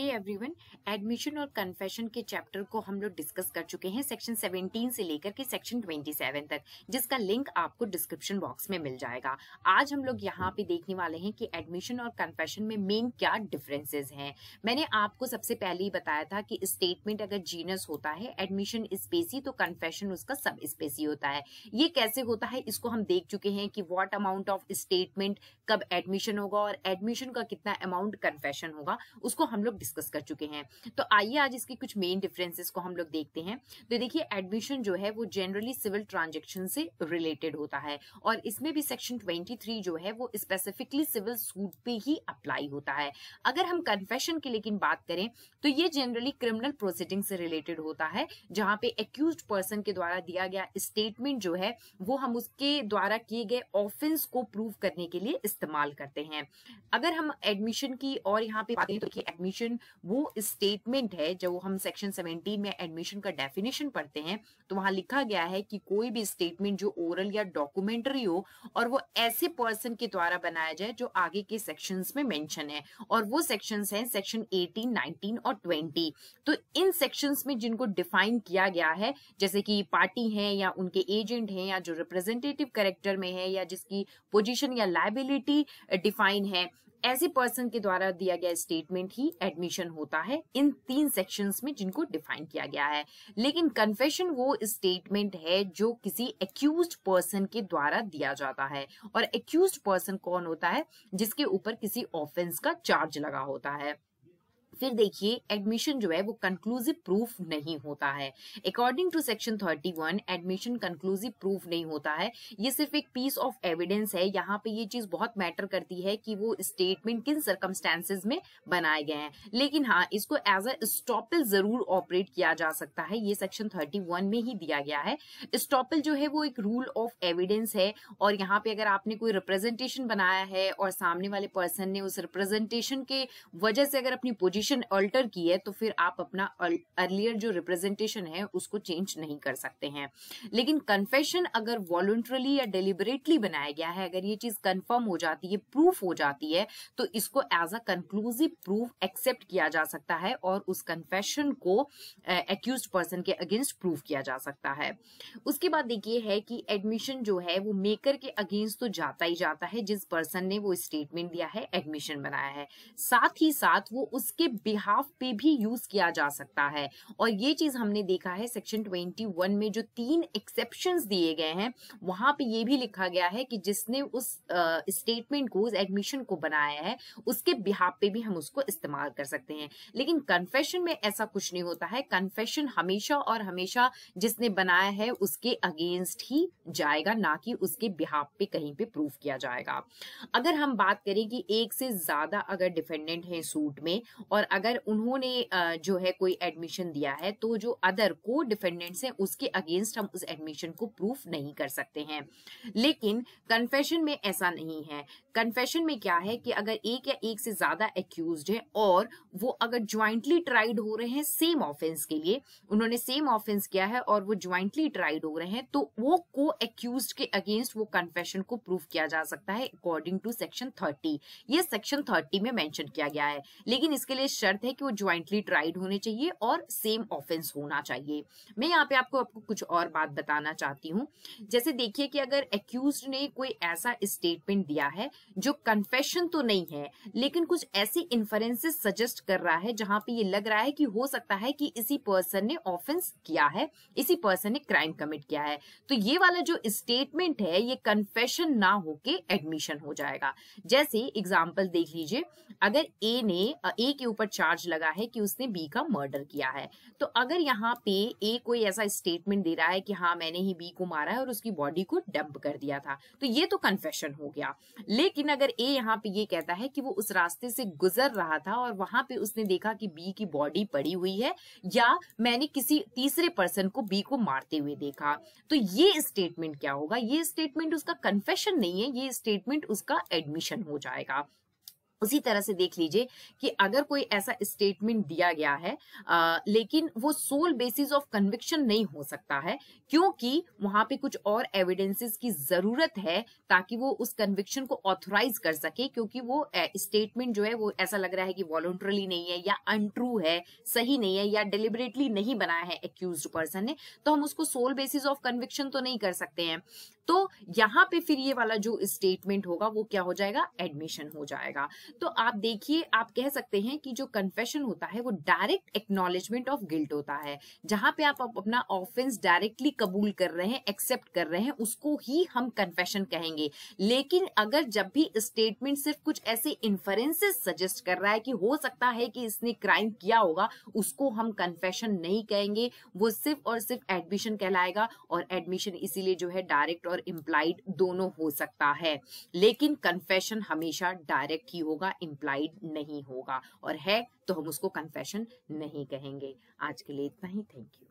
हे everyone admission और confession के chapter को हम लोग डिस्कस कर चुके हैं सेक्शन 17 से लेकर के सेक्शन 27 तक जिसका लिंक आपको डिस्क्रिप्शन बॉक्स में मिल जाएगा आज हम लोग यहाँ पे देखने वाले हैं कि एडमिशन और कन्फेशन में मेन क्या डिफरेंसेस हैं मैंने आपको सबसे पहले ही बताया था कि स्टेटमेंट अगर जीनस होता है एडमिशन स्पेसी तो कन्फेशन उसका सब स्पेसी होता है ये कैसे होता है इसको हम देख चुके हैं कि वॉट अमाउंट ऑफ स्टेटमेंट कब एडमिशन होगा और एडमिशन का कितना अमाउंट कन्फेशन होगा उसको हम लोग डिस्कस कर चुके हैं तो आइए आज इसके कुछ मेन डिफरेंसेस को हम लोग देखते हैं तो देखिए एडमिशन जो है वो जनरली सिविल ट्रांजेक्शन से रिलेटेड होता है और इसमें भी सेक्शन ट्वेंटी जो है वो स्पेसिफिकली सिविल सूट पे ही अप्लाई होता है अगर हम कन्फेशन की लेकिन बात करें तो ये जनरली क्रिमिनल प्रोसीडिंग से रिलेटेड होता है जहां पे एक्यूज पर्सन के द्वारा दिया गया स्टेटमेंट जो है वो हम उसके द्वारा किए गए ऑफेंस को प्रूव करने के लिए इस्तेमाल करते हैं अगर हम एडमिशन की और यहाँ पे बात करें तो एडमिशन वो स्टेटमेंट है जब हम सेक्शन 17 में एडमिशन का डेफिनेशन पढ़ते हैं तो वहां लिखा गया है कि कोई भी स्टेटमेंट जो ओरल या डॉक्यूमेंट्री हो और वो ऐसे पर्सन के द्वारा बनाया जाए जो आगे के सेक्शन में मैंशन है और वो सेक्शन है सेक्शन एटीन नाइनटीन और ट्वेंटी तो इन सेक्शन में जिनको डिफाइन किया गया है जैसे कि पार्टी है या उनके एजेंट है या जो रिप्रेजेंटेटिव करेक्टर में है या जिसकी पोजिशन या लाइबिलिटी डिफाइन है ऐसे पर्सन के द्वारा दिया गया स्टेटमेंट ही एडमिशन होता है इन तीन सेक्शंस में जिनको डिफाइन किया गया है लेकिन कन्फेशन वो स्टेटमेंट है जो किसी एक्यूज पर्सन के द्वारा दिया जाता है और एक्यूज पर्सन कौन होता है जिसके ऊपर किसी ऑफेंस का चार्ज लगा होता है फिर देखिए एडमिशन जो है वो कंक्लूसिव प्रूफ नहीं होता है according to section 31 admission conclusive proof नहीं होता है ये सिर्फ एक पीस ऑफ एविडेंस है यहाँ पे ये चीज बहुत मैटर करती है कि वो स्टेटमेंट किन सर्कमस्टेंसेज में बनाए गए हैं लेकिन हाँ इसको एज अ स्टॉपल जरूर ऑपरेट किया जा सकता है ये सेक्शन वन में ही दिया गया है स्टॉपल जो है वो एक रूल ऑफ एविडेंस है और यहाँ पे अगर आपने कोई रिप्रेजेंटेशन बनाया है और सामने वाले पर्सन ने उस रिप्रेजेंटेशन के वजह से अगर अपनी पोजिशन पोजीशन अल्टर की है तो फिर आप अपना अर्लियर जो रिप्रेजेंटेशन है उसको चेंज नहीं कर सकते हैं लेकिन कन्फेशन अगर वॉलंटरली या डिलिबरेटली बनाया गया है अगर ये चीज कंफर्म हो जाती है प्रूफ हो जाती है तो इसको as a conclusive proof accept किया जा सकता है और उस कन्फेशन को एक्यूज uh, पर्सन के अगेंस्ट प्रूफ किया जा सकता है उसके बाद देखिए है कि एडमिशन जो है वो मेकर के अगेंस्ट तो जाता ही जाता है जिस पर्सन ने वो स्टेटमेंट दिया है एडमिशन बनाया है साथ ही साथ वो उसके बिहाफ पे भी यूज किया जा सकता है और ये चीज हमने देखा है सेक्शन 21 में जो तीन एक्सेप्शन दिए गए हैं वहां पे ये भी लिखा गया है कि जिसने उस स्टेटमेंट को उस एडमिशन को बनाया है उसके बिहाफ पे भी हम उसको इस्तेमाल कर सकते हैं लेकिन कन्फेशन में ऐसा कुछ नहीं होता है कन्फेशन हमेशा और हमेशा जिसने बनाया है उसके अगेंस्ट ही जाएगा ना कि उसके बिहाफ पे कहीं पे प्रूफ किया जाएगा अगर हम बात करें कि एक से ज्यादा अगर डिफेंडेंट है सूट में और और अगर उन्होंने जो है कोई एडमिशन दिया है तो जो अदर को डिफेंडेंट्स हैं उसके अगेंस्ट हम उस एडमिशन को प्रूफ नहीं कर सकते हैं लेकिन कन्फेशन में ऐसा नहीं है कन्फेशन में क्या है कि अगर एक या एक से ज्यादा एक्यूज है और वो अगर ज्वाइंटली ट्राइड हो रहे हैं सेम ऑफेंस के लिए उन्होंने सेम ऑफेंस किया है और वो ज्वाइंटली ट्राइड हो रहे हैं तो वो को एक्यूज के अगेंस्ट वो कन्फेशन को प्रूफ किया जा सकता है अकॉर्डिंग टू सेक्शन थर्टी ये सेक्शन थर्टी में मैंशन किया गया है लेकिन इसके लिए शर्त है कि वो ज्वाइंटली ट्राइड होने चाहिए और सेम ऑफेंस होना चाहिए मैं यहाँ पे आपको आपको कुछ और बात बताना चाहती हूँ जैसे देखिए कि अगर एक्यूज ने कोई ऐसा स्टेटमेंट दिया है जो कन्फेशन तो नहीं है लेकिन कुछ ऐसे इन्फरेंसेस सजेस्ट कर रहा है जहां पे ये लग रहा है कि हो सकता है कि इसी पर्सन ने ऑफेंस किया है इसी पर्सन ने क्राइम कमिट किया है तो ये वाला जो स्टेटमेंट है ये कन्फेशन ना होके एडमिशन हो जाएगा जैसे एग्जाम्पल देख लीजिए अगर ए ने ए के ऊपर ऊपर चार्ज लगा है कि उसने बी का मर्डर किया है तो अगर यहाँ पे ए कोई ऐसा स्टेटमेंट दे रहा है कि हाँ मैंने ही बी को मारा है और उसकी बॉडी को डंप कर दिया था तो ये तो कन्फेशन हो गया लेकिन अगर ए यहाँ पे ये कहता है कि वो उस रास्ते से गुजर रहा था और वहां पे उसने देखा कि बी की बॉडी पड़ी हुई है या मैंने किसी तीसरे पर्सन को बी को मारते हुए देखा तो ये स्टेटमेंट क्या होगा ये स्टेटमेंट उसका कन्फेशन नहीं है ये स्टेटमेंट उसका एडमिशन हो जाएगा उसी तरह से देख लीजिए कि अगर कोई ऐसा स्टेटमेंट दिया गया है आ, लेकिन वो सोल बेसिस ऑफ कन्विक्शन नहीं हो सकता है क्योंकि वहां पे कुछ और एविडेंसेस की जरूरत है ताकि वो उस कन्विक्शन को ऑथोराइज कर सके क्योंकि वो स्टेटमेंट जो है वो ऐसा लग रहा है कि वॉलंटरली नहीं है या अनट्रू है सही नहीं है या डिलिबरेटली नहीं बनाया है एक्यूज पर्सन ने तो हम उसको सोल बेसिस ऑफ कन्विक्शन तो नहीं कर सकते हैं तो यहाँ पे फिर ये वाला जो स्टेटमेंट होगा वो क्या हो जाएगा एडमिशन हो जाएगा तो आप देखिए आप कह सकते हैं कि जो कन्फेशन होता है वो डायरेक्ट एक्नोलेजमेंट ऑफ गिल्ट होता है जहां पे आप अपना ऑफेंस डायरेक्टली कबूल कर रहे हैं एक्सेप्ट कर रहे हैं उसको ही हम कन्फेशन कहेंगे लेकिन अगर जब भी स्टेटमेंट सिर्फ कुछ ऐसे इन्फरेंसेस सजेस्ट कर रहा है कि हो सकता है कि इसने क्राइम किया होगा उसको हम कन्फेशन नहीं कहेंगे वो सिर्फ और सिर्फ एडमिशन कहलाएगा और एडमिशन इसीलिए जो है डायरेक्ट और इम्प्लाइड दोनों हो सकता है लेकिन कन्फेशन हमेशा डायरेक्ट ही होगा होगा इम्प्लाइड नहीं होगा और है तो हम उसको कन्फेशन नहीं कहेंगे आज के लिए इतना ही थैंक यू